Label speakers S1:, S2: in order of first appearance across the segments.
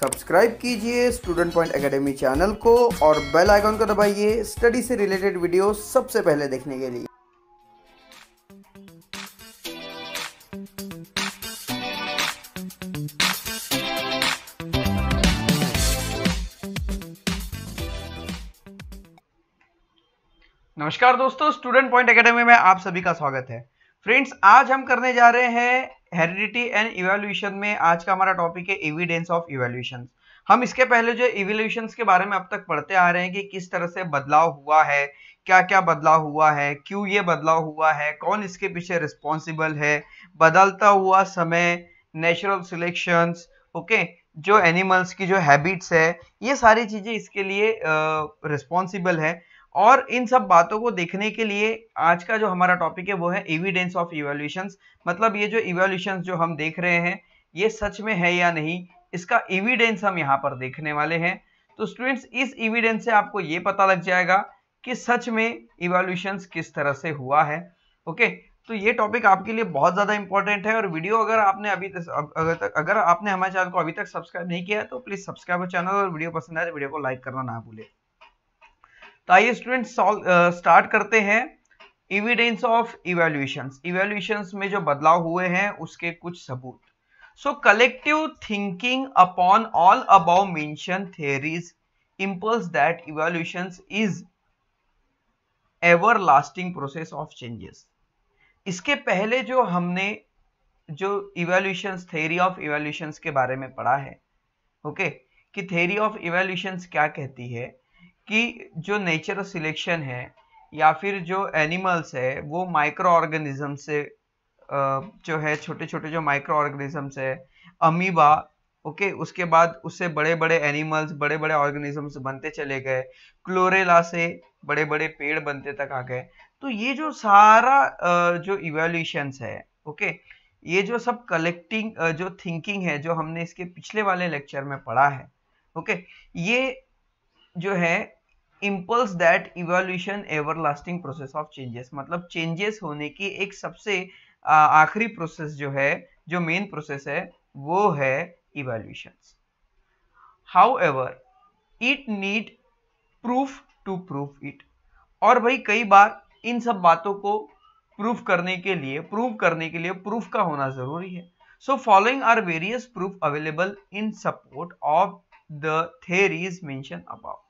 S1: Subscribe कीजिए student point academy channel को और बेल आइकॉन को दबाइए स्टडी से रिलेटेड वीडियो सबसे पहले देखने के लिए नमस्कार दोस्तों स्टूडेंट पॉइंट एकेडमी में आप सभी का स्वागत है फ्रेंड्स आज हम करने जा रहे हैं हेरिडिटी एंड इवेल्यूशन में आज का हमारा टॉपिक है एविडेंस ऑफ इवेल्यूशन हम इसके पहले जो इवेल्यूशन के बारे में अब तक पढ़ते आ रहे हैं कि किस तरह से बदलाव हुआ है क्या क्या बदलाव हुआ है क्यों ये बदलाव हुआ है कौन इसके पीछे रिस्पॉन्सिबल है बदलता हुआ समय नेचुरल सिलेक्शन ओके जो एनिमल्स की जो हैबिट्स है ये सारी चीज़ें इसके लिए रिस्पॉन्सिबल है और इन सब बातों को देखने के लिए आज का जो हमारा टॉपिक है वो है एविडेंस ऑफ इवोल्यूशन मतलब ये जो इवोल्यूशन जो हम देख रहे हैं ये सच में है या नहीं इसका एविडेंस हम यहाँ पर देखने वाले हैं तो स्टूडेंट्स इस एविडेंस से आपको ये पता लग जाएगा कि सच में इवोल्यूशन किस तरह से हुआ है ओके तो ये टॉपिक आपके लिए बहुत ज़्यादा इंपॉर्टेंट है और वीडियो अगर आपने अभी तक अगर तक अगर आपने हमारे चैनल को अभी तक सब्सक्राइब नहीं किया है तो प्लीज़ सब्सक्राइब चैनल और वीडियो पसंद आए तो वीडियो को लाइक करना ना भूलें तो आइए स्टूडेंट सॉल्व स्टार्ट करते हैं इविडेंस ऑफ इवेल्युएशन इवेल्युएशन में जो बदलाव हुए हैं उसके कुछ सबूत so collective thinking upon all above mention impulse that evolution is everlasting process of changes इसके पहले जो हमने जो इवेल्यूशन थ्योरी ऑफ इवेल्यूशन के बारे में पढ़ा है ओके okay? कि थ्योरी ऑफ इवेल्यूशन क्या कहती है कि जो नेचर सिलेक्शन है या फिर जो एनिमल्स है वो माइक्रो ऑर्गेनिज्म से जो है छोटे छोटे जो माइक्रो ऑर्गेनिज्म है अमीबा ओके उसके बाद उससे बड़े बड़े एनिमल्स बड़े बड़े ऑर्गेनिजम्स बनते चले गए क्लोरेला से बड़े बड़े पेड़ बनते तक आ गए तो ये जो सारा जो इवेल्यूशंस है ओके ये जो सब कलेक्टिंग जो थिंकिंग है जो हमने इसके पिछले वाले लेक्चर में पढ़ा है ओके ये जो है impulse that evolution lasting process of changes मतलब चेंजेस होने की एक सबसे आखिरी प्रोसेस जो है जो मेन प्रोसेस है वो है evolution however it need proof to proof it और भाई कई बार इन सब बातों को प्रूफ करने के लिए प्रूव करने के लिए प्रूफ का होना जरूरी है so following are various proof available in support of the theories mention about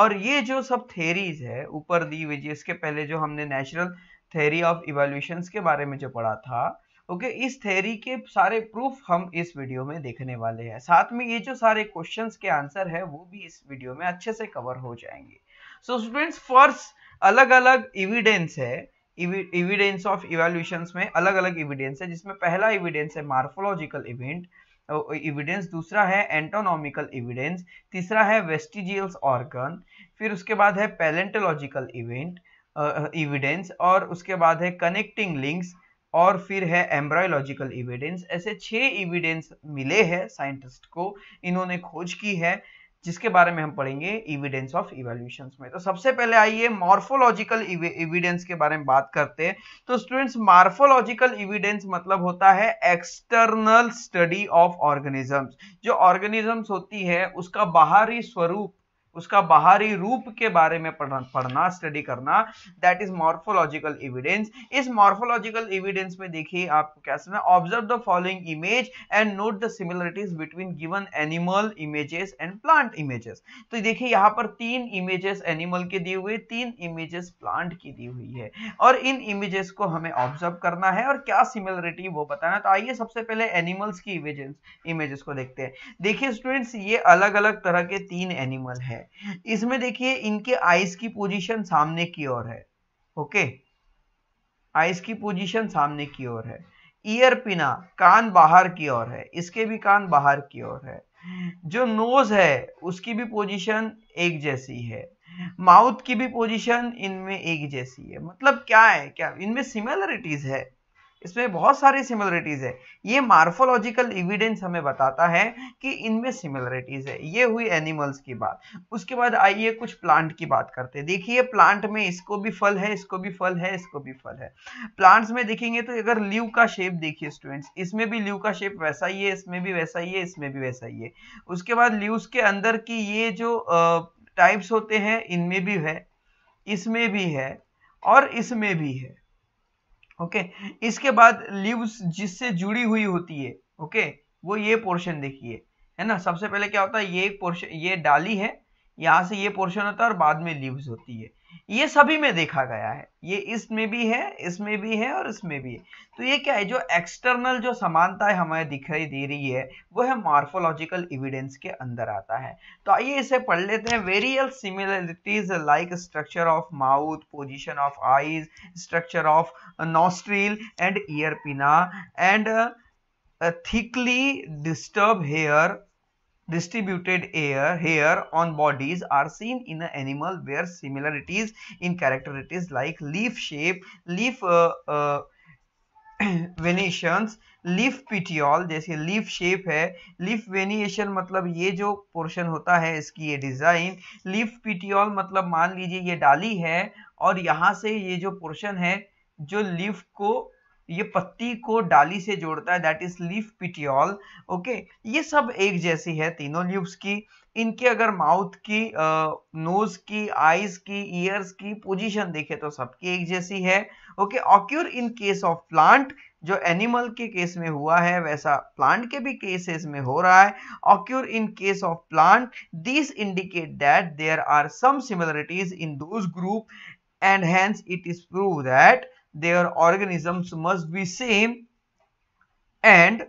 S1: और ये जो सब थेरीज है ऊपर दी हुई इसके पहले जो हमने नेचुरल थेरी ऑफ इवोल्यूशन के बारे में जो पढ़ा था ओके okay, इस थेरी के सारे प्रूफ हम इस वीडियो में देखने वाले हैं साथ में ये जो सारे क्वेश्चंस के आंसर है वो भी इस वीडियो में अच्छे से कवर हो जाएंगे सो स्टूडेंट्स फर्स्ट अलग अलग इविडेंस है इविडेंस ऑफ इवेल्यूशन में अलग अलग इविडेंस है जिसमें पहला इविडेंस है मार्फोलॉजिकल इवेंट इविडेंस दूसरा है एंटोनॉमिकल इविडेंस तीसरा है वेस्टिजियल्स ऑर्गन फिर उसके बाद है पैलेंटोलॉजिकल इवेंट इविडेंस और उसके बाद है कनेक्टिंग लिंक्स और फिर है एम्ब्रायोलॉजिकल इविडेंस ऐसे छह इविडेंस मिले हैं साइंटिस्ट को इन्होंने खोज की है जिसके बारे में हम पढ़ेंगे इविडेंस ऑफ इवेल्यूशन में तो सबसे पहले आइए मॉर्फोलॉजिकल इविडेंस के बारे में बात करते हैं तो स्टूडेंट्स मॉर्फोलॉजिकल इविडेंस मतलब होता है एक्सटर्नल स्टडी ऑफ ऑर्गेनिजम्स जो ऑर्गेनिजम्स होती है उसका बाहरी स्वरूप उसका बाहरी रूप के बारे में पढ़ना स्टडी करना दैट इज मॉर्फोलॉजिकल इविडेंस इस मॉर्फोलॉजिकल इविडेंस में देखिए आपको क्या समझना observe the following image and note the similarities between given animal images and plant images तो देखिए यहाँ पर तीन इमेजेस एनिमल के दिए हुए तीन इमेजेस प्लांट की दी हुई है और इन इमेजेस को हमें ऑब्जर्व करना है और क्या सिमिलरिटी वो बताना तो आइए सबसे पहले एनिमल्स की इमेजेस इमेजेस को देखते हैं देखिए स्टूडेंट्स ये अलग अलग तरह के तीन एनिमल है इसमें देखिए इनके आइस की पोजीशन सामने की ओर है ओके आइस की पोजीशन सामने की ओर है ईयर पिना कान बाहर की ओर है इसके भी कान बाहर की ओर है जो नोज है उसकी भी पोजीशन एक जैसी है माउथ की भी पोजीशन इनमें एक जैसी है मतलब क्या है क्या इनमें सिमिलरिटीज है इसमें बहुत सारी सिमिलरिटीज है ये मार्फोलॉजिकल इविडेंस हमें बताता है कि इनमें सिमिलरिटीज है ये हुई एनिमल्स की बात उसके बाद आइए कुछ प्लांट की बात करते हैं देखिए प्लांट में इसको भी फल है इसको भी फल है इसको भी फल है प्लांट्स में देखेंगे तो अगर लीव का शेप देखिए स्टूडेंट्स इसमें भी लीव का शेप वैसा ही है इसमें भी वैसा ही है इसमें भी वैसा ही है उसके बाद लीव्स के अंदर की ये जो टाइप्स होते हैं इनमें भी है इसमें भी है और इसमें भी है ओके इसके बाद लिवस जिससे जुड़ी हुई होती है ओके वो ये पोर्शन देखिए है ना सबसे पहले क्या होता है ये पोर्शन ये डाली है यहां से ये पोर्शन होता है और बाद में लीव्स होती है ये सभी में देखा गया है ये इसमें भी है इसमें भी है और इसमें भी है तो ये क्या है जो एक्सटर्नल जो है हमें दिखाई दे रही है वो है मार्फोलॉजिकल इविडेंस के अंदर आता है तो आइए इसे पढ़ लेते हैं various similarities like structure of mouth position of eyes structure of nostril and ear pinna and thickly disturb hair distributed air hair on bodies are seen in an animal where similarities in characteristics like leaf shape leaf uh, uh, venations leaf petiole जैसे leaf shape है leaf venation मतलब ये जो portion होता है इसकी ये design leaf petiole मतलब मान लीजिए ये डाली है और यहाँ से ये जो पोर्शन है जो लीफ को ये पत्ती को डाली से जोड़ता है that is leaf petiole okay ये सब एक जैसी है तीनों लीव्स की इनके अगर माउथ की नोज की आईज की ईयर्स की पोजीशन देखे तो सबकी एक जैसी है okay occur in case of plant जो एनिमल के केस में हुआ है वैसा प्लांट के भी केसेस में हो रहा है occur in case of plant this indicate that there are some similarities in those group and hence it is prove that their organisms must be same and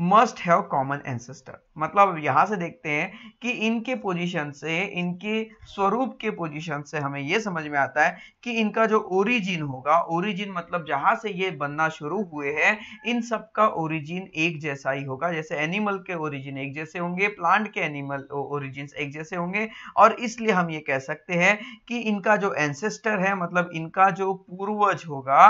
S1: must have common ancestor मतलब यहां से देखते हैं कि इनके position से इनके स्वरूप के पोजीशन से हमें यह समझ में आता है कि इनका जो ओरिजिन होगा ओरिजिन मतलब जहां से ये बनना शुरू हुए हैं इन सब का ओरिजिन एक जैसा ही होगा जैसे एनिमल के ओरिजिन एक जैसे होंगे प्लांट के एनिमल ओरिजिन एक जैसे होंगे और इसलिए हम ये कह सकते हैं कि इनका जो एंसेस्टर है मतलब इनका जो पूर्वज होगा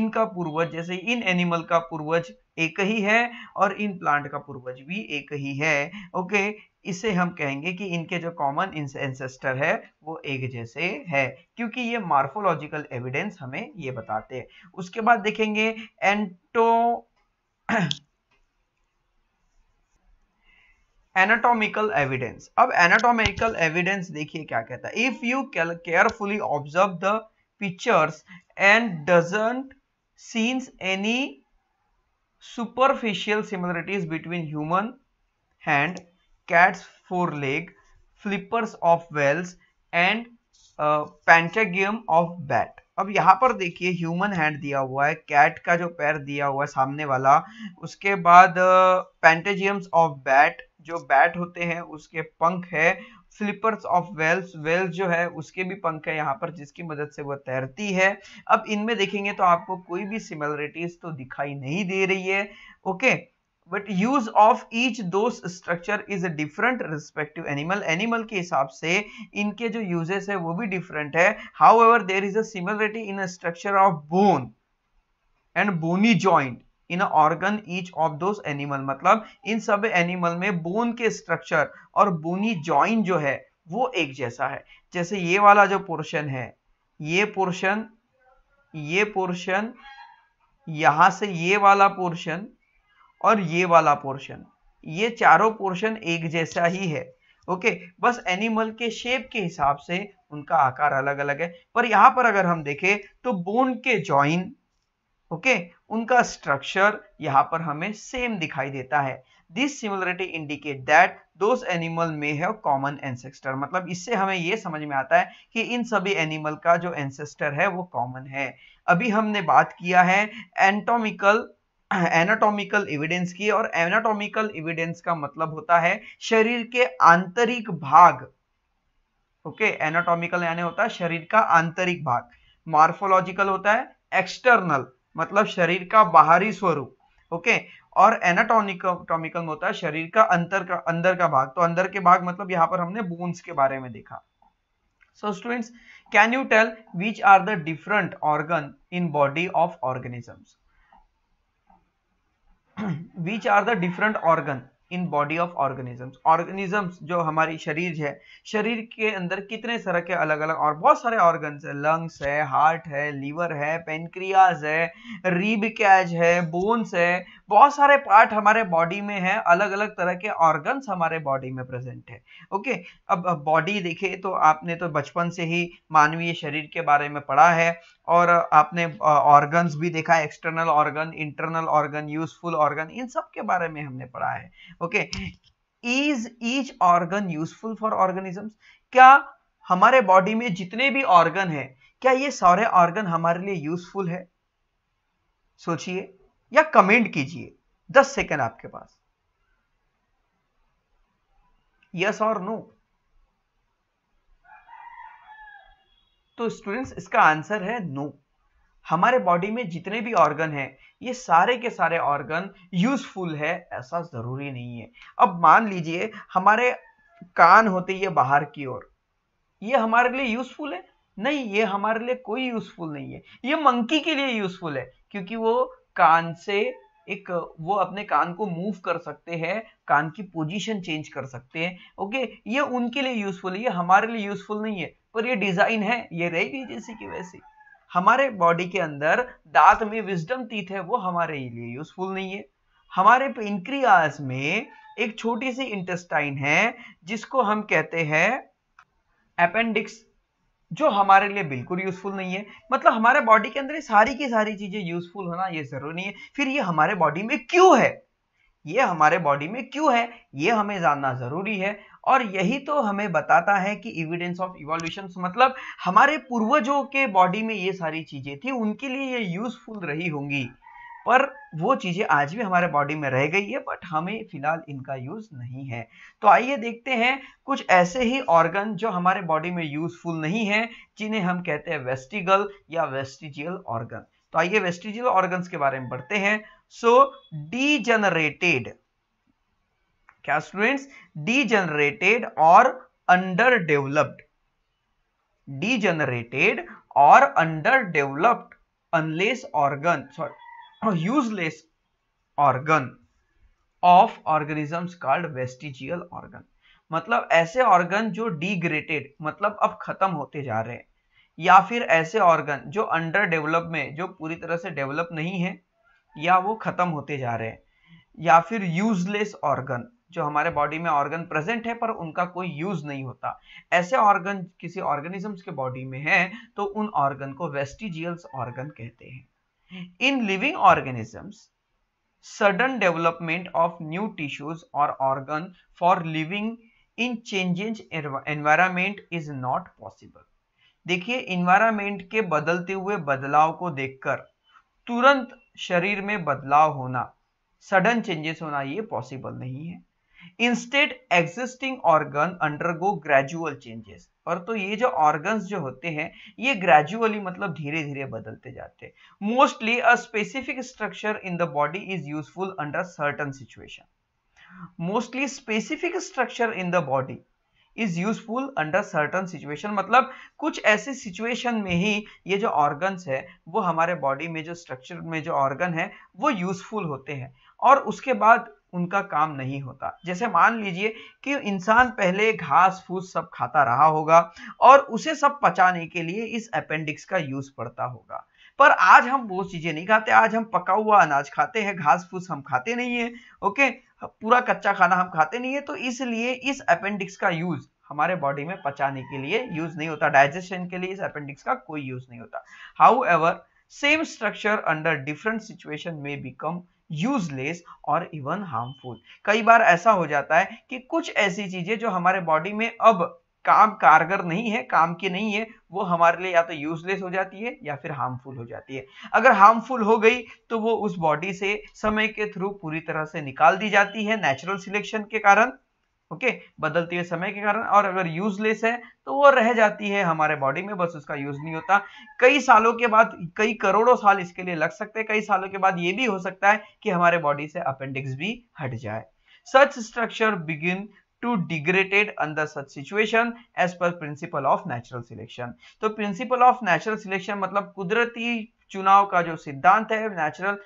S1: इनका पूर्वज जैसे इन एनिमल का पूर्वज एक ही है और इन प्लांट का पूर्वज भी एक ही है ओके इसे हम कहेंगे कि इनके जो कॉमन एंसेस्टर है वो एक जैसे है क्योंकि ये मार्फोलॉजिकल एविडेंस हमें ये बताते हैं उसके बाद देखेंगे एंटो एनाटॉमिकल एविडेंस अब एनाटॉमिकल एविडेंस देखिए क्या कहता है if you carefully observe the pictures and doesn't seems any superficial similarities between human hand, cat's foreleg, flippers of whales and uh, pentagium of bat. अब यहाँ पर देखिए ह्यूमन हैंड दिया हुआ है कैट का जो पैर दिया हुआ है सामने वाला उसके बाद पेंटेजियम्स ऑफ बैट जो बैट होते हैं उसके पंख है स्लीपर्स ऑफ वेल्स वेल्स जो है उसके भी पंख है यहाँ पर जिसकी मदद से वह तैरती है अब इनमें देखेंगे तो आपको कोई भी सिमिलरिटीज तो दिखाई नहीं दे रही है okay but use of each those structure is different respective animal animal के हिसाब से इनके जो यूजेस है वो भी डिफरेंट है however there is a similarity in structure of bone and bony joint in organ each of those animal मतलब इन सब एनिमल में बोन के स्ट्रक्चर और बोनी जॉइन जो है वो एक जैसा है जैसे ये वाला जो पोर्शन है ये पोर्शन ये पोर्शन यहां से ये वाला पोर्शन और ये वाला पोर्शन ये चारों पोर्शन एक जैसा ही है ओके बस एनिमल के शेप के हिसाब से उनका आकार अलग अलग है पर यहां पर अगर हम देखें तो बोन के जॉइन ओके उनका स्ट्रक्चर यहाँ पर हमें सेम दिखाई देता है this similarity indicate that those animal में हैव कॉमन एंसेस्टर मतलब इससे हमें ये समझ में आता है कि इन सभी एनिमल का जो एंसेस्टर है वो कॉमन है अभी हमने बात किया है एंटोमिकल एनाटोमिकल एविडेंस की और एनाटोमिकल एविडेंस का मतलब होता है शरीर के आंतरिक भाग ओके एनाटोमिकल यानी होता है शरीर का आंतरिक भाग मार्फोलॉजिकल होता है एक्सटर्नल मतलब शरीर का बाहरी स्वरूप ओके और एनाटोनिकोमिकल होता है शरीर का अंतर का अंदर का भाग तो अंदर के भाग मतलब यहां पर हमने बोन्स के बारे में देखा so students can you tell which are the different organ in body of organisms which are the different organ in body of organisms organisms जो हमारी शरीर है शरीर के अंदर कितने तरह के अलग अलग और बहुत सारे ऑर्गन्स है लंग्स है हार्ट है लीवर है पेनक्रियाज है रीब कैज है बोन्स है बहुत सारे पार्ट हमारे बॉडी में है अलग अलग तरह के ऑर्गन्स हमारे बॉडी में प्रेजेंट है ओके अब बॉडी देखे तो आपने तो बचपन से ही मानवीय शरीर के बारे में पढ़ा है और आपने ऑर्गन्स भी देखा external organ internal organ useful organ इन सब के बारे में हमने पढ़ा है okay is each organ useful for organisms क्या हमारे बॉडी में जितने भी ऑर्गन है क्या ये सारे ऑर्गन हमारे लिए यूजफुल है सोचिए या कमेंट कीजिए दस सेकेंड आपके पास यस और नो तो स्टूडेंट्स इसका आंसर है नो no. हमारे बॉडी में जितने भी ऑर्गन हैं ये सारे के सारे ऑर्गन यूजफुल है ऐसा जरूरी नहीं है अब मान लीजिए हमारे कान होते ये बाहर की ओर ये हमारे लिए यूजफुल है नहीं ये हमारे लिए कोई यूजफुल नहीं है ये मंकी के लिए यूजफुल है क्योंकि वो कान से एक वो अपने कान को मूव कर सकते हैं कान की पोजीशन चेंज कर सकते हैं ओके ये उनके लिए यूजफुल है ये हमारे लिए यूजफुल नहीं है पर ये डिजाइन है ये रहेगी जैसी की वैसी हमारे बॉडी के अंदर दांत में विजडम टीथ है वो हमारे लिए यूजफुल नहीं है हमारे इंक्रियाज में एक छोटी सी इंटेस्टाइन है जिसको हम कहते हैं अपेंडिक्स जो हमारे लिए बिल्कुल यूजफुल नहीं है मतलब हमारे बॉडी के अंदर सारी की सारी चीजें यूजफुल होना ये जरूरी नहीं है फिर ये हमारे बॉडी में क्यों है ये हमारे बॉडी में क्यों है ये हमें जानना जरूरी है और यही तो हमें बताता है कि एविडेंस ऑफ इवोल्यूशन मतलब हमारे पूर्वजों के बॉडी में ये सारी चीजें थी उनके लिए ये यूजफुल रही होंगी पर वो चीज़ें आज भी हमारे बॉडी में रह गई है बट हमें फिलहाल इनका यूज़ नहीं है तो आइए देखते हैं कुछ ऐसे ही ऑर्गन जो हमारे बॉडी में यूज़फुल नहीं है जिन्हें हम कहते हैं वेस्टिगल या वेस्टिजियल ऑर्गन तो आइए वेस्टिजियल ऑर्गन्स के बारे में पढ़ते हैं सो डीजनरेटेड क्या स्टूडेंट्स डीजनरेटेड और अंडर डेवलप्ड डीजनरेटेड और under developed unless organ sorry useless organ of organisms called vestigial organ मतलब ऐसे ऑर्गन जो डिग्रेटेड मतलब अब खत्म होते जा रहे हैं या फिर ऐसे ऑर्गन जो अंडर डेवलप में जो पूरी तरह से डेवलप नहीं है या वो खत्म होते जा रहे हैं या फिर यूजलेस ऑर्गन जो हमारे बॉडी में ऑर्गन प्रेजेंट है पर उनका कोई यूज नहीं होता ऐसे ऑर्गन किसी ऑर्गेनिजम्स के बॉडी में है तो उन ऑर्गन को वेस्टिजियल्स ऑर्गन कहते हैं in living organisms sudden development of new tissues और organ for living in changes environment is not possible देखिए इन्वायरमेंट के बदलते हुए बदलाव को देखकर तुरंत शरीर में बदलाव होना सडन चेंजेस होना ये पॉसिबल नहीं है instead existing organ undergo gradual changes और तो ये जो ऑर्गन्स जो होते हैं ये ग्रेजुअली मतलब धीरे धीरे बदलते जाते हैं mostly a specific structure in the body is useful under certain situation mostly specific structure in the body is useful under certain situation मतलब कुछ ऐसे सिचुएशन में ही ये जो ऑर्गन्स है वो हमारे बॉडी में जो स्ट्रक्चर में जो ऑर्गन है वो यूजफुल होते हैं और उसके बाद उनका काम नहीं होता जैसे मान लीजिए कि इंसान पहले घास फूस सब खाता रहा होगा और उसे सब पचाने के लिए इस अपेंडिक्स का यूज पड़ता होगा पर आज हम वो चीजें नहीं खाते आज हम पका हुआ अनाज खाते हैं घास फूस हम खाते नहीं है ओके पूरा कच्चा खाना हम खाते नहीं है तो इसलिए इस अपेंडिक्स का यूज हमारे बॉडी में पचाने के लिए यूज नहीं होता डाइजेशन के लिए इस अपेंडिक्स का कोई यूज नहीं होता however same structure under different situation में बिकम यूजलेस और इवन हार्मफुल कई बार ऐसा हो जाता है कि कुछ ऐसी चीजें जो हमारे बॉडी में अब काम कारगर नहीं है काम की नहीं है वो हमारे लिए या तो यूजलेस हो जाती है या फिर हार्मफुल हो जाती है अगर हार्मफुल हो गई तो वो उस बॉडी से समय के थ्रू पूरी तरह से निकाल दी जाती है नेचुरल सिलेक्शन के कारण ओके बदलती हुए समय के कारण और अगर यूजलेस है तो वो रह जाती है हमारे बॉडी में बस उसका यूज नहीं होता कई सालों के बाद कई करोड़ों साल इसके लिए लग सकते हैं कई सालों के बाद ये भी हो सकता है कि हमारे बॉडी से अपेंडिक्स भी हट जाए such structure begin to degraded under such situation as per principle of natural selection तो प्रिंसिपल ऑफ नेचुरल सिलेक्शन मतलब कुदरती चुनाव का जो सिद्धांत है नेचुरल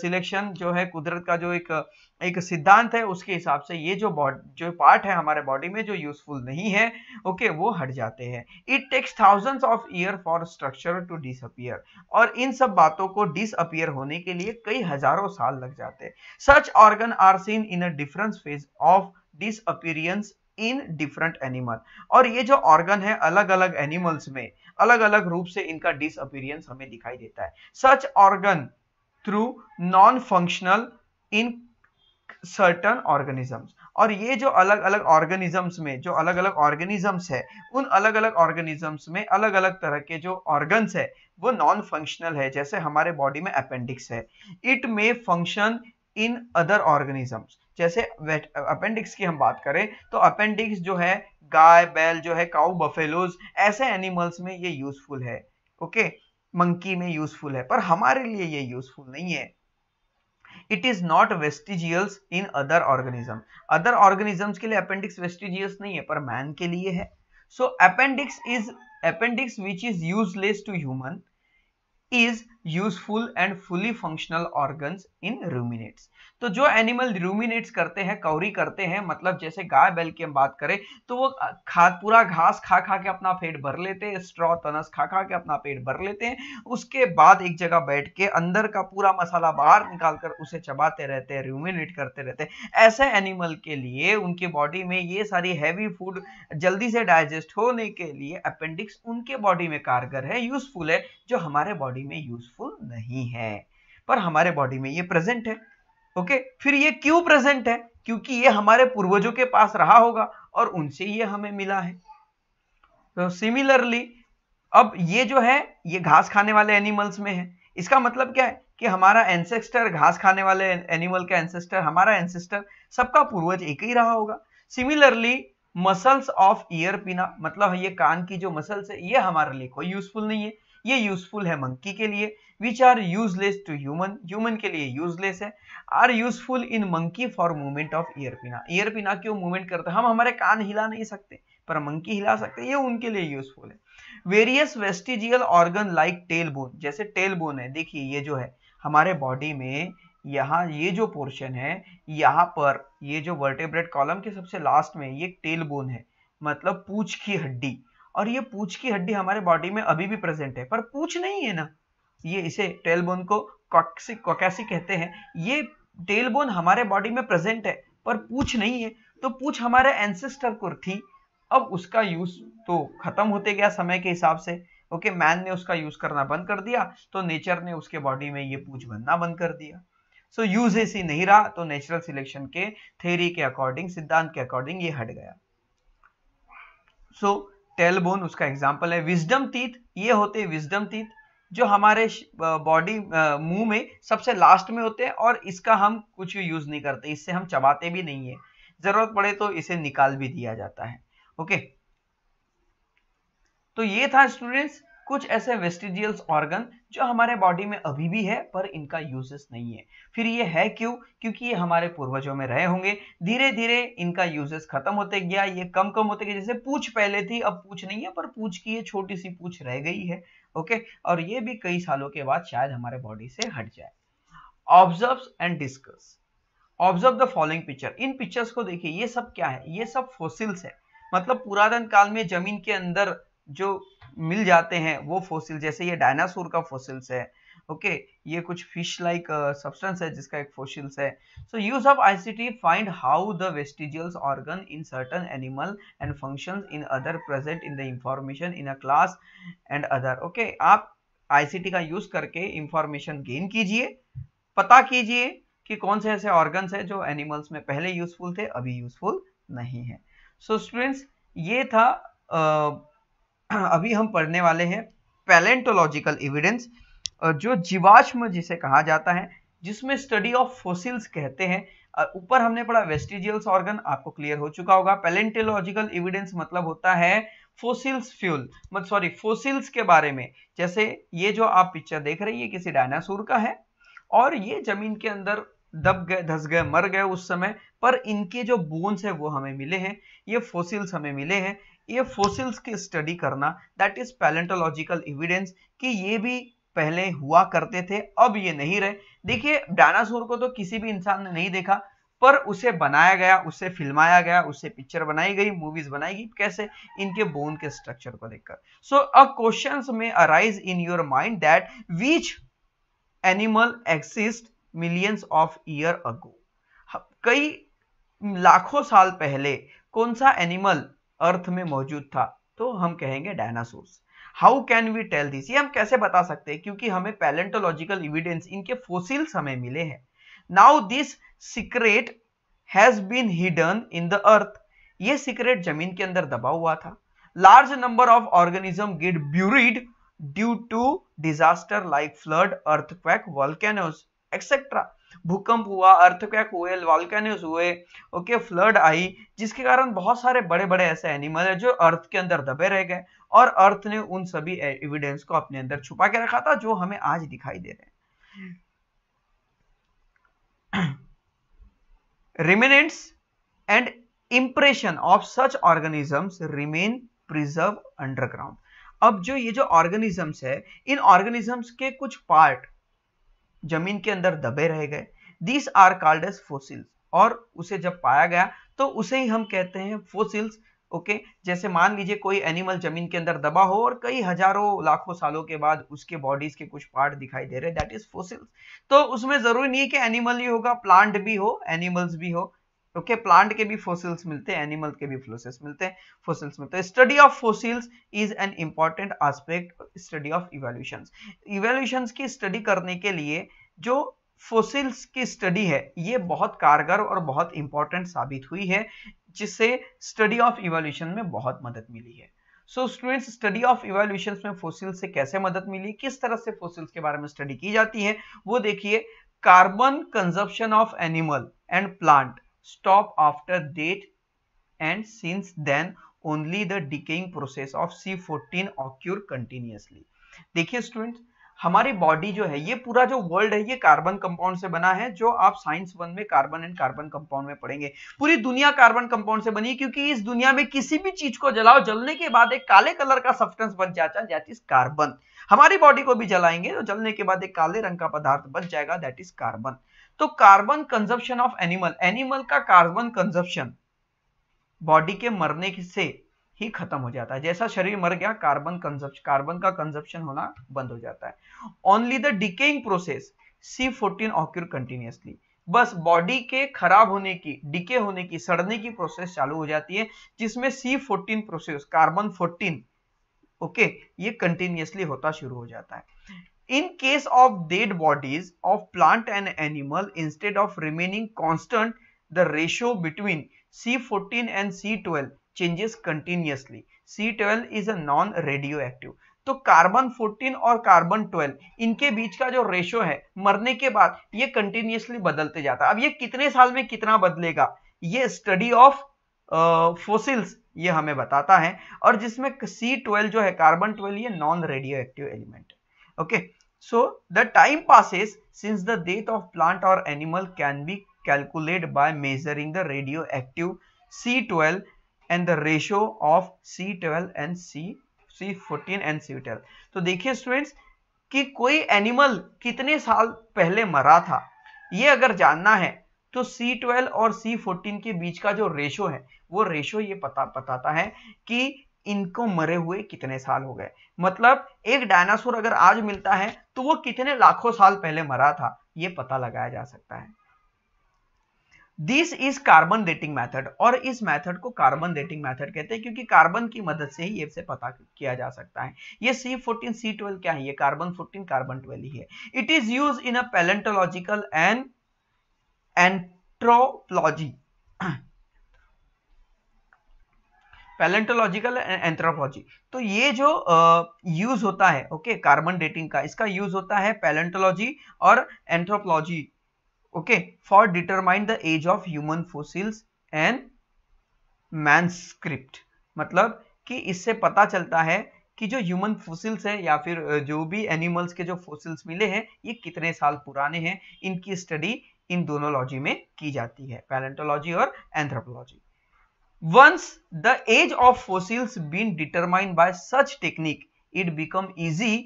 S1: सिलेक्शन uh, जो है कुदरत का जो एक uh, एक सिद्धांत है उसके हिसाब से ये जो जो पार्ट है हमारे बॉडी में जो यूजफुल नहीं है ओके okay, वो हट जाते हैं it takes thousands of year for structure to disappear और इन सब बातों को डिसअपियर होने के लिए कई हजारों साल लग जाते हैं such organ are seen in a difference phase of disappearance in different animal और ये जो ऑर्गन है अलग अलग एनिमल्स में अलग अलग रूप से इनका डिसअपीरियंस हमें दिखाई देता है such organ through non functional in certain organisms और ये जो अलग अलग ऑर्गेनिजम्स में जो अलग अलग ऑर्गेनिजम्स है उन अलग अलग ऑर्गेनिजम्स में अलग अलग तरह के जो ऑर्गन्स है वो नॉन फंक्शनल है जैसे हमारे बॉडी में अपेंडिक्स है it may function in other organisms जैसे अपेंडिक्स की हम बात करें तो अपेंडिक्स जो है गाय बैल जो है काउ बफेलोज ऐसे एनिमल्स में ये यूजफुल है ओके मंकी में यूजफुल है पर हमारे लिए ये यूजफुल नहीं है it is not vestigials in other organism other organisms के लिए अपेंडिक्स वेस्टिजियल्स नहीं है पर मैन के लिए है so appendix is appendix which is useless to human is useful and fully functional organ in ruminants तो जो एनिमल रूमिनेट्स करते हैं कौरी करते हैं मतलब जैसे गाय बैल की हम बात करें तो वो खा पूरा घास खा खा के अपना पेट भर लेते हैं स्ट्रॉ तनस खा खा के अपना पेट भर लेते हैं उसके बाद एक जगह बैठ के अंदर का पूरा मसाला बाहर निकाल कर उसे चबाते रहते हैं रूमिनेट करते रहते हैं ऐसे एनिमल के लिए उनके बॉडी में ये सारी हैवी फूड जल्दी से डाइजेस्ट होने के लिए अपेंडिक्स उनके बॉडी में कारगर है यूजफुल है जो हमारे बॉडी बॉडी में यूजफुल नहीं है पर हमारे बॉडी में ये प्रेजेंट है ओके फिर ये क्यों प्रेजेंट है क्योंकि ये हमारे पूर्वजों के पास रहा होगा और उनसे ये हमें मिला है तो सिमिलरली अब ये जो है ये घास खाने वाले एनिमल्स में है इसका मतलब क्या है कि हमारा एंसेस्टर घास खाने वाले एनिमल का एंसेस्टर हमारा एंसेस्टर सबका पूर्वज एक ही रहा होगा सिमिलरली मसल्स ऑफ ईयर पीना मतलब ये कान की जो मसल्स है ये हमारे लिए कोई यूजफुल नहीं है ये यूजफुल है मंकी के लिए which are useless to human human के लिए यूजलेस है are useful in monkey for movement of earpinna earpinna क्यों मूवमेंट करते हैं हम हमारे कान हिला नहीं सकते पर मंकी हिला सकते ये उनके लिए यूजफुल है various vestigial organ like tail bone जैसे टेल बोन है देखिए ये जो है हमारे बॉडी में यहाँ ये जो पोर्शन है यहाँ पर ये जो वर्टेब्रेट कॉलम के सबसे लास्ट में ये टेल बोन है मतलब पूछ की हड्डी और ये पूछ की हड्डी हमारे बॉडी में अभी भी प्रेजेंट है पर पूछ नहीं है ना ये इसे टेल बोन को कॉकैसी कहते हैं ये टेल बोन हमारे बॉडी में प्रेजेंट है पर पूछ नहीं है तो पूछ हमारे एंसेस्टर को थी अब उसका यूज तो खत्म होते गया समय के हिसाब से ओके मैन ने उसका यूज करना बंद कर दिया तो नेचर ने उसके बॉडी में ये पूछ बनना बंद कर दिया सो यूज ऐसी नहीं रहा तो नेचुरल सिलेक्शन के थेरी के अकॉर्डिंग सिद्धांत के अकॉर्डिंग ये हट गया सो so, टेल बोन उसका एग्जाम्पल है विजडम टीथ ये होते हैं विजडम टीथ जो हमारे बॉडी मुंह में सबसे लास्ट में होते हैं और इसका हम कुछ यूज नहीं करते इससे हम चबाते भी नहीं है जरूरत पड़े तो इसे निकाल भी दिया जाता है ओके तो ये था स्टूडेंट्स कुछ ऐसे वेस्टिजियल ऑर्गन जो हमारे बॉडी में अभी भी है पर इनका यूजेस नहीं है फिर ये है क्यों क्योंकि ये हमारे पूर्वजों में रहे होंगे धीरे धीरे इनका यूजेस खत्म होते गया ये कम कम होते गया जैसे पूछ पहले थी अब पूछ नहीं है पर पूछ की ये छोटी सी पूछ रह गई है ओके और ये भी कई सालों के बाद शायद हमारे बॉडी से हट जाए observe and discuss observe the following picture इन पिक्चर्स को देखिए ये सब क्या है ये सब फोसिल्स है मतलब पुरातन काल में जमीन के अंदर जो मिल जाते हैं वो फोसिल जैसे ये डायनासोर का फोसिल्स है ओके ये कुछ फिश लाइक सब्सटेंस है जिसका एक फोसिल्स है so use of ICT find how the vestigials organ in certain animal and functions in other present in the information in a class and other okay आप ICT का use करके information gain कीजिए पता कीजिए कि कौन से ऐसे ऑर्गन्स हैं जो एनिमल्स में पहले यूजफुल थे अभी यूजफुल नहीं है सो so, स्टूडेंट्स ये था uh, अभी हम पढ़ने वाले हैं पैलेंटोलॉजिकल एविडेंस जो जीवाश्म जिसे कहा जाता है जिसमें स्टडी ऑफ फोसिल्स कहते हैं ऊपर हमने पढ़ा वेस्टिजियल्स ऑर्गन आपको क्लियर हो चुका होगा पैलेंटोलॉजिकल एविडेंस मतलब होता है फोसिल्स फ्यूल मत सॉरी फोसिल्स के बारे में जैसे ये जो आप पिक्चर देख रही है किसी डायनासोर का है और ये जमीन के अंदर दब गए धस गए मर गए उस समय पर इनके जो बोन्स है वो हमें मिले हैं ये फोसिल्स हमें मिले हैं ये फोसिल्स की स्टडी करना दैट इज पैलेंटोलॉजिकल एविडेंस कि ये भी पहले हुआ करते थे अब ये नहीं रहे देखिए डायनासोर को तो किसी भी इंसान ने नहीं देखा पर उसे बनाया गया उसे फिल्माया गया उसे पिक्चर बनाई गई मूवीज बनाई गई कैसे इनके बोन के स्ट्रक्चर को देखकर so a question may arise in your mind that which animal exist millions of year ago कई लाखों साल पहले कौन सा एनिमल अर्थ में मौजूद था तो हम कहेंगे dinosaurs how can we tell this ये हम कैसे बता सकते हैं क्योंकि हमें पैलेंटोलॉजिकल इविडेंस इनके फोसिल समय मिले हैं now this secret has been hidden in the earth ये सीक्रेट जमीन के अंदर दबा हुआ था large number of organism get buried due to disaster like flood earthquake volcanoes etcetera भूकंप हुआ अर्थक्वैक हुए वालकैनिज हुए ओके फ्लड आई जिसके कारण बहुत सारे बड़े बड़े ऐसे एनिमल है जो अर्थ के अंदर दबे रह गए और अर्थ ने उन सभी एविडेंस को अपने अंदर छुपा के रखा था जो हमें आज दिखाई दे रहे हैं remnants and impression of such organisms remain preserve underground अब जो ये जो ऑर्गेनिजम्स है इन ऑर्गेनिजम्स के कुछ पार्ट जमीन के अंदर दबे रह गए these are called as fossils और उसे जब पाया गया तो उसे ही हम कहते हैं फोसिल्स ओके okay? जैसे मान लीजिए कोई एनिमल जमीन के अंदर दबा हो और कई हजारों लाखों सालों के बाद उसके बॉडीज के कुछ पार्ट दिखाई दे रहे दैट इज फोसिल्स तो उसमें जरूरी नहीं है कि एनिमल ही होगा प्लांट भी हो एनिमल्स भी हो ओके प्लांट के भी फोसिल्स मिलते हैं एनिमल के भी फोसिल्स मिलते हैं फोसिल्स मिलते हैं study of fossils is an important aspect study of evolution evolution की स्टडी करने के लिए जो फोसिल्स की स्टडी है ये बहुत कारगर और बहुत इंपॉर्टेंट साबित हुई है जिससे स्टडी ऑफ इवोल्यूशन में बहुत मदद मिली है so students study of evolution में फोसिल्स से कैसे मदद मिली किस तरह से फोसिल्स के बारे में स्टडी की जाती है वो देखिए carbon consumption of animal and plant stop after date and since then only the decaying process of C14 occur continuously. देखिए स्टूडेंट हमारी बॉडी जो है ये पूरा जो वर्ल्ड है ये कार्बन कंपाउंड से बना है जो आप साइंस वन में कार्बन एंड कार्बन कंपाउंड में पढ़ेंगे पूरी दुनिया कार्बन कंपाउंड से बनी है क्योंकि इस दुनिया में किसी भी चीज को जलाओ जलने के बाद एक काले कलर का सब्सटेंस बन जाता है दैट इज कार्बन हमारी बॉडी को भी जलाएंगे तो जलने के बाद एक काले रंग का पदार्थ बन जाएगा दैट इज कार्बन तो carbon consumption of animal animal का कार्बन कंजप्शन बॉडी के मरने से ही खत्म हो जाता है जैसा शरीर मर गया कार्बन कंजप्शन कार्बन का कंजप्शन होना बंद हो जाता है only the decaying process C fourteen occur continuously बस बॉडी के खराब होने की डिके होने की सड़ने की प्रोसेस चालू हो जाती है जिसमें C fourteen process carbon fourteen okay ये कंटिन्यूसली होता शुरू हो जाता है in case of dead bodies of plant and animal instead of remaining constant the ratio between C fourteen and C twelve changes continuously C twelve is a non radioactive तो carbon 14 और carbon 12 इनके बीच का जो ratio है मरने के बाद ये कंटिन्यूसली बदलते जाता है अब ये कितने साल में कितना बदलेगा ये स्टडी ऑफ फोसिल्स ये हमें बताता है और जिसमें सी ट्वेल्व जो है कार्बन ट्वेल्व ये non radioactive element okay okay? So the time passes since the date of plant or animal can be calculated by measuring the radioactive C12 and the ratio of C12 and C C14 and C12. so dekhiye students ki koi animal kitne saal pehle mara tha ye agar janna hai तो C12 और C14 के बीच का जो ratio है वो ratio ये पता बताता है कि इनको मरे हुए कितने साल हो गए मतलब एक डायनासोर अगर आज मिलता है तो वो कितने लाखों साल पहले मरा था ये पता लगाया जा सकता है this is carbon dating method और इस मेथड को कार्बन डेटिंग मेथड कहते हैं क्योंकि कार्बन की मदद से ही ये से पता किया जा सकता है ये सी फोर्टीन सी ट्वेल्व क्या है ये कार्बन फोर्टीन कार्बन ट्वेल्व ही है it is use in a palaeontological and anthropology palaeontological and anthropology तो ये जो यूज होता है ओके कार्बन डेटिंग का इसका यूज होता है पैलेंटोलॉजी और anthropology okay for determine the age of human fossils and manuscript मतलब कि इससे पता चलता है कि जो ह्यूमन फोसिल्स हैं या फिर जो भी एनिमल्स के जो फोसिल्स मिले हैं ये कितने साल पुराने हैं इनकी स्टडी इन दोनों लॉजी में की जाती है पैलेंटोलॉजी और anthropology the age of fossils been been by such technique it become easy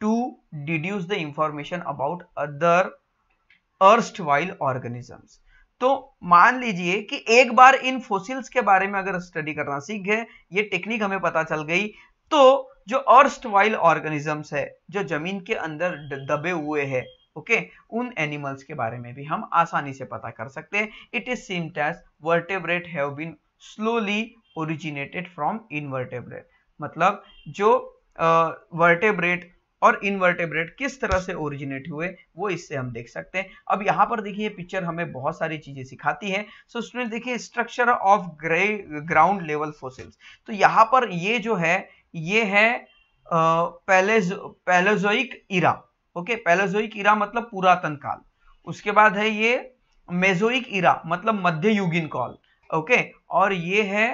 S1: to deduce the information about other erstwhile organisms. तो मान लीजिए कि एक बार इन फोसिल्स के बारे में अगर स्टडी करना सीख गए ये टेक्निक हमें पता चल गई तो जो वाइल ऑर्गेनिजम्स है जो जमीन के अंदर दबे हुए हैं ओके okay? उन एनिमल्स के बारे में भी हम आसानी से पता कर सकते हैं it is seemed as vertebrate have been slowly originated from invertebrate मतलब जो वर्टेब्रेट और इनवर्टेब्रेट किस तरह से ओरिजिनेट हुए वो इससे हम देख सकते हैं अब यहाँ पर देखिए पिक्चर हमें बहुत सारी चीजें सिखाती है सो स्टूडेंट देखिए structure of grey ground level fossils तो यहाँ पर ये जो है ये है पैलेजोइक इरा ओके पैलेजोइक इरा मतलब पुरातन काल उसके बाद है ये मेजोइक इरा मतलब मध्ययुगीन काल ओके और ये है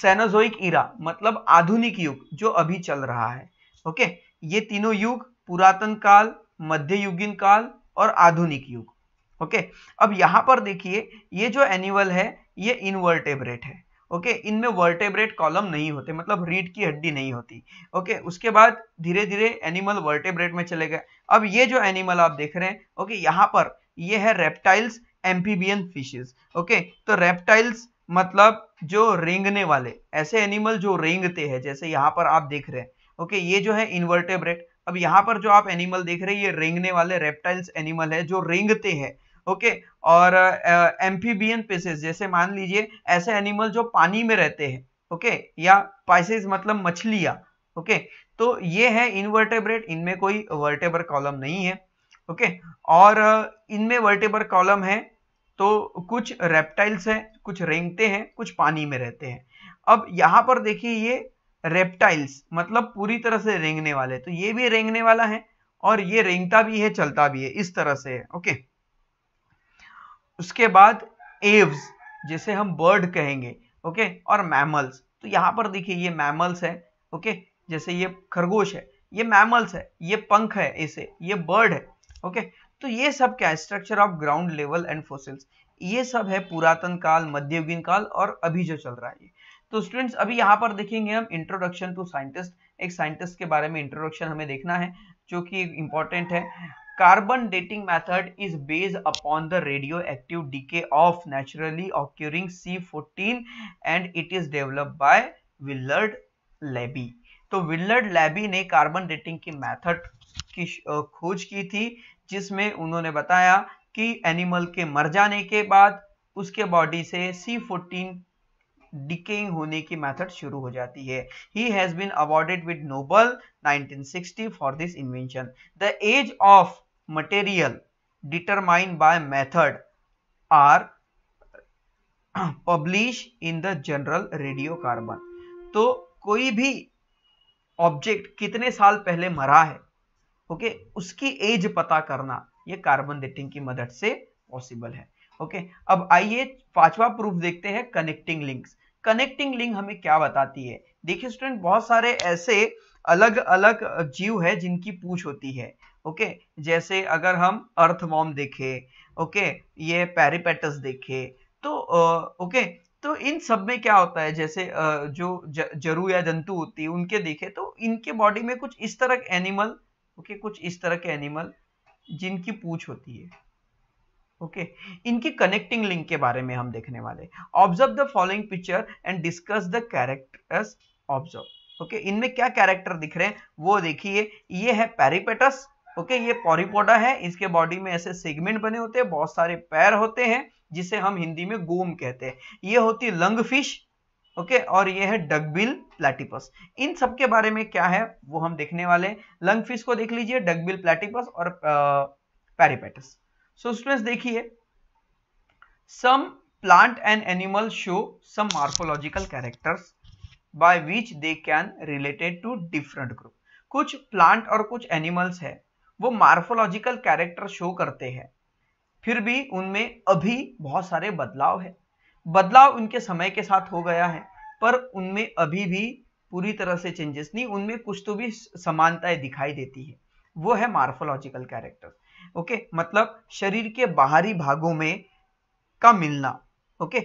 S1: सेनाजोइक इरा मतलब आधुनिक युग जो अभी चल रहा है ओके ये तीनों युग पुरातन काल मध्ययुगीन काल और आधुनिक युग ओके अब यहां पर देखिए ये जो एनिमल है ये इनवर्टेब्रेट है ओके okay, इनमें वर्टेब्रेट कॉलम नहीं होते मतलब रीढ़ की हड्डी नहीं होती ओके okay, उसके बाद धीरे धीरे एनिमल वर्टेब्रेट में चले गए अब ये जो एनिमल आप देख रहे हैं ओके यहाँ पर ये है रेप्टाइल्स एम्फीबियन फिशेज ओके तो रेप्टाइल्स मतलब जो रेंगने वाले ऐसे एनिमल जो रेंगते हैं जैसे यहाँ पर आप देख रहे हैं ओके ये जो है इन्वर्टेब्रेट अब यहाँ पर जो आप एनिमल देख रहे हैं ये रेंगने वाले रेप्टाइल्स एनिमल है जो रेंगते हैं ओके और एम्फीबियन uh, पेसेस जैसे मान लीजिए ऐसे एनिमल जो पानी में रहते हैं ओके okay, या पाइसेस मतलब मछलियाँ ओके तो ये है इनवर्टेब्रेट इनमें कोई वर्टेबर कॉलम नहीं है ओके और इनमें वर्टेबर कॉलम है तो कुछ रेप्टाइल्स हैं कुछ रेंगते हैं कुछ पानी में रहते हैं अब यहाँ पर देखिए ये रेप्टाइल्स मतलब पूरी तरह से रेंगने वाले तो ये भी रेंगने वाला है और ये रेंगता भी है चलता भी है इस तरह से है ओके उसके बाद एव्स जिसे हम बर्ड कहेंगे ओके और मैमल्स तो यहाँ पर देखिए ये मैमल्स है ओके जैसे ये खरगोश है ये मैमल्स है ये पंख है ऐसे ये बर्ड है ओके तो ये सब क्या है structure of ground level and fossils ये सब है पुरातन काल मध्ययुगीन काल और अभी जो चल रहा है ये तो स्टूडेंट्स अभी यहाँ पर देखेंगे हम इंट्रोडक्शन टू साइंटिस्ट एक साइंटिस्ट के बारे में इंट्रोडक्शन हमें देखना है जो कि इंपॉर्टेंट है carbon dating method is based upon the radio active decay of naturally occurring C fourteen and it is develop by Willard Libby तो विलर्ड लेबी ने कार्बन डेटिंग की मैथड की खोज की थी जिसमें उन्होंने बताया कि एनिमल के मर जाने के बाद उसके बॉडी से सी फोर्टीन डिकेइंग होने की मेथड शुरू हो जाती है he has been awarded with Nobel 1960 for this invention the age of material determined by method are publish in the journal radio carbon तो कोई भी ऑब्जेक्ट कितने साल पहले मरा है ओके उसकी एज पता करना ये कार्बन डेटिंग की मदद से पॉसिबल है ओके अब आइए पांचवा प्रूफ देखते हैं कनेक्टिंग लिंक्स कनेक्टिंग लिंक हमें क्या बताती है देखिए स्टूडेंट बहुत सारे ऐसे अलग अलग जीव है जिनकी पूछ होती है ओके जैसे अगर हम अर्थवॉर्म देखे ओके ये पेरिपेटस देखे तो ओके तो इन सब में क्या होता है जैसे जो जरू या जंतु होती है उनके देखे तो इनके बॉडी में कुछ इस तरह एनिमल ओके okay, कुछ इस तरह के एनिमल जिनकी पूछ होती है ओके okay, इनकी कनेक्टिंग लिंक के बारे में हम देखने वाले observe the following picture and discuss the characters observe okay इनमें क्या कैरेक्टर दिख रहे हैं वो देखिए ये है पेरिपेटस ओके okay, ये पॉरिपोडा है इसके बॉडी में ऐसे सेगमेंट बने होते हैं बहुत सारे पैर होते हैं जिसे हम हिंदी में गोम कहते हैं ये होती लंग फिश ओके और ये है डगबिल प्लेटिपस इन सब के बारे में क्या है वो हम देखने वाले लंग फिश को देख लीजिए डगबिल प्लेटिपस और पैरिपेटस सो स्टूडेंट्स देखिए some plant and animal show some morphological characters by which they can related to different group कुछ प्लांट और कुछ एनिमल्स है वो मार्फोलॉजिकल कैरेक्टर शो करते हैं फिर भी उनमें अभी बहुत सारे बदलाव है बदलाव उनके समय के साथ हो गया है पर उनमें अभी भी पूरी तरह से चेंजेस नहीं उनमें कुछ तो भी समानताएं दिखाई देती है वो है मार्फोलॉजिकल कैरेक्टर ओके मतलब शरीर के बाहरी भागों में का मिलना ओके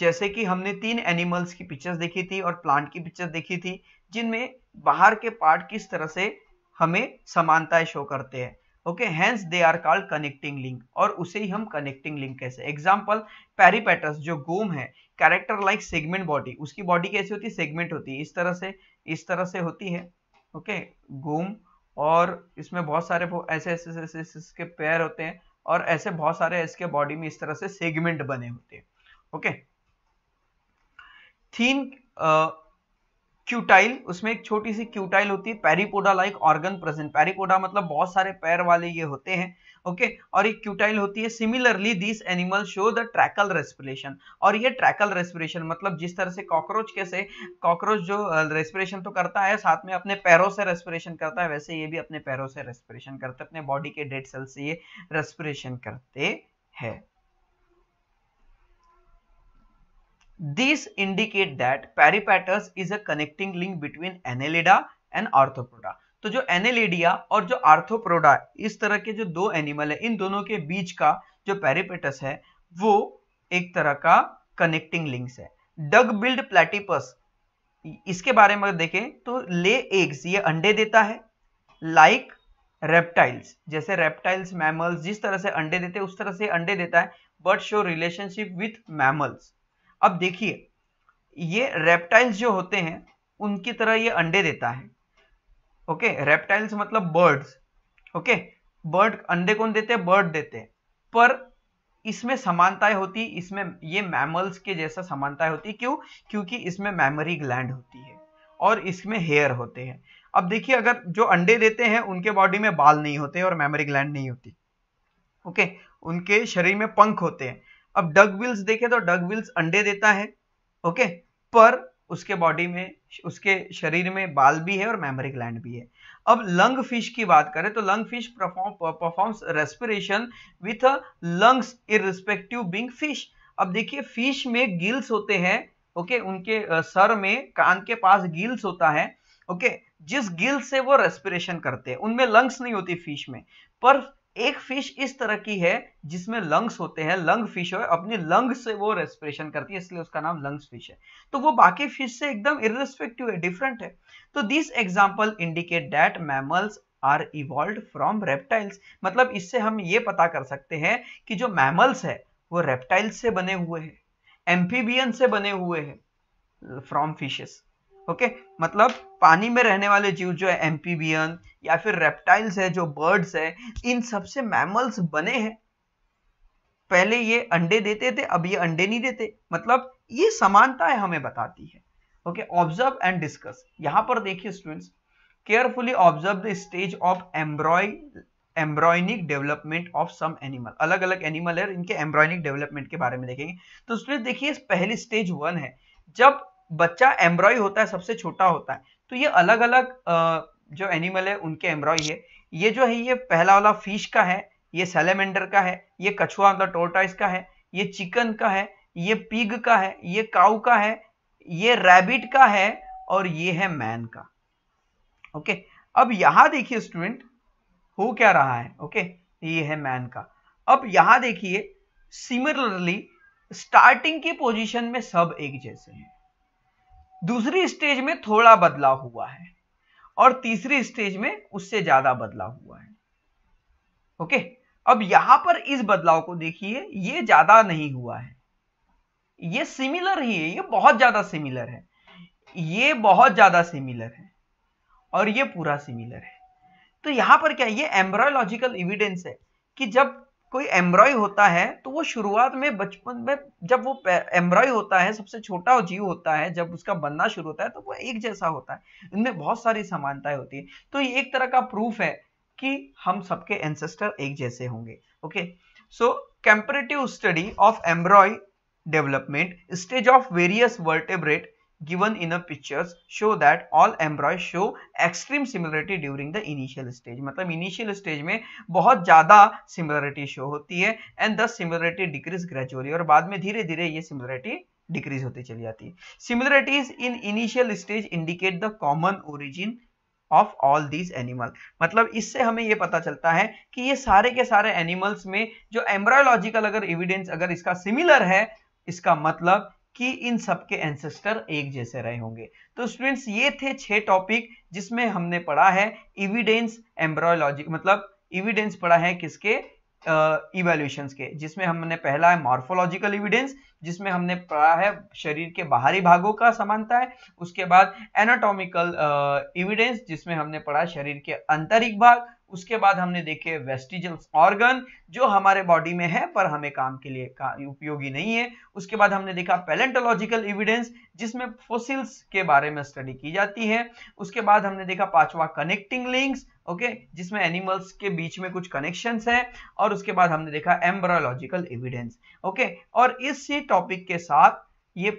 S1: जैसे कि हमने तीन एनिमल्स की पिक्चर्स देखी थी और प्लांट की पिक्चर देखी थी जिनमें बाहर के पार्ट किस तरह से हमें समानताएं शो करते हैं okay hence they are called connecting link और उसे ही हम कनेक्टिंग लिंक कैसे एग्जाम्पल पेरीपेटस जो गोम है कैरेक्टर लाइक सेगमेंट बॉडी उसकी बॉडी कैसी होती है सेगमेंट होती है इस तरह से इस तरह से होती है ओके घूम और इसमें बहुत सारे ऐसे ऐसे ऐसे इसके पैर होते हैं और ऐसे बहुत सारे इसके बॉडी में इस तरह से सेगमेंट बने होते हैं ओके थीन क्यूटाइल उसमें एक छोटी सी क्यूटाइल होती है parapodia like organ present parapodia मतलब बहुत सारे पैर वाले ये होते हैं ओके और ये क्यूटाइल होती है similarly this animal show the tracheal respiration और ये ट्रैकल रेस्पिरेशन मतलब जिस तरह से कॉकरोच कैसे कॉकरोच जो रेस्पिरेशन तो करता है साथ में अपने पैरों से रेस्पिरेशन करता है वैसे ये भी अपने पैरों से रेस्पिरेशन करते अपने बॉडी के डेड सेल से ये रेस्पिरेशन करते हैं this indicate that peripatus is a connecting link between Annelida and Arthropoda तो जो एनेलिडिया और जो आर्थोप्रोडा इस तरह के जो दो एनिमल है इन दोनों के बीच का जो पेरिपेटस है वो एक तरह का कनेक्टिंग लिंक्स है डग बिल्ड प्लेटिपस इसके बारे में देखें तो ले एग्स ये अंडे देता है लाइक like रेप्टाइल्स जैसे रेप्टाइल्स मैमल्स जिस तरह से अंडे देते हैं उस तरह से अंडे देता है but show relationship with mammals अब देखिए ये रेप्टाइल्स जो होते हैं उनकी तरह ये अंडे देता है ओके रेप्टाइल्स मतलब बर्ड्स ओके बर्ड अंडे कौन देते हैं बर्ड देते हैं पर इसमें समानताएं होती इसमें ये मैमल्स के जैसा समानताएं होती क्यों क्योंकि इसमें मेमोरी ग्लैंड होती है और इसमें हेयर होते हैं अब देखिए अगर जो अंडे देते हैं उनके बॉडी में बाल नहीं होते और मेमोरी ग्लैंड नहीं होती ओके उनके शरीर में पंख होते हैं अब डग विल्स देखे तो डग विल्स अंडे देता है ओके पर उसके बॉडी में उसके शरीर में बाल भी है और मेमोरी ग्लैंड भी है अब लंग फिश की बात करें तो lung fish performs respiration with lungs irrespective being fish अब देखिए फिश में गिल्स होते हैं ओके उनके सर में कान के पास गिल्स होता है ओके जिस गिल्स से वो रेस्पिरेशन करते हैं उनमें लंग्स नहीं होती फिश में पर एक फिश इस तरह की है जिसमें लंग्स होते हैं लंग फिश है अपनी लंग से वो रेस्पिरेशन करती है इसलिए उसका नाम लंग्स फिश है तो वो बाकी फिश से एकदम इरेस्पेक्टिव है डिफरेंट है तो this example indicate that mammals are evolve from reptiles मतलब इससे हम ये पता कर सकते हैं कि जो मैमल्स है वो रेप्टाइल्स से बने हुए हैं एम्फीबियन से बने हुए हैं फ्रॉम फिशेस ओके मतलब पानी में रहने वाले जीव जो है एम्पीबियन या फिर रेप्टाइल्स है जो बर्ड्स है इन सबसे मैमल्स बने हैं पहले ये अंडे देते थे अब ये अंडे नहीं देते मतलब ये है हमें बताती है ओके ऑब्जर्व एंड डिस्कस यहां पर देखिए students carefully observe the stage of embryo embryonic development of some animal अलग अलग एनिमल है इनके एम्ब्रॉयनिक डेवलपमेंट के बारे में देखेंगे तो स्टूडेंट देखिए पहली स्टेज वन है जब बच्चा एम्ब्रॉय होता है सबसे छोटा होता है तो ये अलग अलग जो एनिमल है उनके एम्ब्रॉय है ये जो है ये पहला वाला फिश का है ये सेलेमेंडर का है ये कछुआ मतलब टोर्टाइस का है ये चिकन का है ये पिग का है ये काउ का है ये रैबिट का है और ये है मैन का ओके अब यहां देखिए स्टूडेंट हो क्या रहा है ओके ये है मैन का अब यहां देखिए सिमिलरली स्टार्टिंग की पोजीशन में सब एक जैसे हैं दूसरी स्टेज में थोड़ा बदलाव हुआ है और तीसरी स्टेज में उससे ज्यादा बदलाव हुआ है ओके अब यहां पर इस बदलाव को देखिए ये ज्यादा नहीं हुआ है ये सिमिलर ही है ये बहुत ज्यादा सिमिलर है ये बहुत ज्यादा सिमिलर है और ये पूरा सिमिलर है तो यहां पर क्या ये एम्ब्रोलॉजिकल एविडेंस है कि जब कोई एम्ब्रॉय होता है तो वो शुरुआत में बचपन में जब वो एम्ब्रॉय होता है सबसे छोटा जीव होता है जब उसका बनना शुरू होता है तो वो एक जैसा होता है इनमें बहुत सारी समानताएं होती है तो ये एक तरह का प्रूफ है कि हम सबके एंसेस्टर एक जैसे होंगे okay so comparative study of embryo development stage of various vertebrate given in the pictures show that all embryos show extreme similarity during the initial stage matlab initial stage mein bahut ज़्यादा similarity show hoti hai and the similarity decrease gradually aur baad mein dheere dheere ye similarity decrease होती chali jati hai similarities in initial stage indicate the common origin of all these animal मतलब इससे हमें ये पता चलता है कि ये सारे के सारे एनिमल्स में जो एम्ब्रायोलॉजिकल अगर एविडेंस अगर इसका सिमिलर है इसका मतलब कि इन सबके एंसेस्टर एक जैसे रहे होंगे तो स्टूडेंट्स ये थे छह टॉपिक जिसमें हमने पढ़ा है इविडेंस एम्ब्रोलॉजी मतलब इविडेंस पढ़ा है किसके इवेल्यूशन के जिसमें हमने पहला है मॉर्फोलॉजिकल इविडेंस जिसमें हमने पढ़ा है शरीर के बाहरी भागों का समानता है उसके बाद एनाटॉमिकल इविडेंस जिसमें हमने पढ़ा शरीर के आंतरिक भाग उसके बाद हमने देखे वेस्टिजल ऑर्गन जो हमारे बॉडी में है पर हमें काम के लिए का, उपयोगी नहीं है उसके बाद हमने देखा पैलेंटोलॉजिकल एविडेंस जिसमें फोसिल्स के बारे में स्टडी की जाती है उसके बाद हमने देखा पांचवा कनेक्टिंग लिंक्स ओके जिसमें एनिमल्स के बीच में कुछ कनेक्शंस हैं और उसके बाद हमने देखा एम्ब्रोलॉजिकल एविडेंस ओके और इसी टॉपिक के साथ ये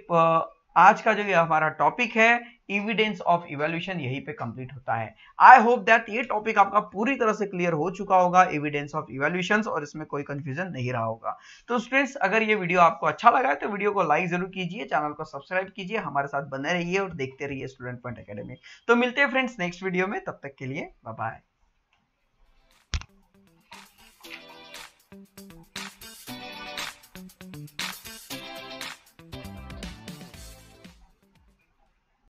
S1: आज का जो हमारा टॉपिक है इविडेंस ऑफ इवेल्यूशन यही पे कंप्लीट होता है आई होप दैट ये टॉपिक आपका पूरी तरह से क्लियर हो चुका होगा इविडेंस ऑफ इवेल्यूशन और इसमें कोई कंफ्यूजन नहीं रहा होगा तो स्टूडेंट्स अगर ये वीडियो आपको अच्छा लगा है तो वीडियो को लाइक जरूर कीजिए चैनल को सब्सक्राइब कीजिए हमारे साथ बने रहिए और देखते रहिए स्टूडेंट पॉइंट अकेडमी तो मिलते हैं फ्रेंड्स नेक्स्ट वीडियो में तब तक के लिए बाय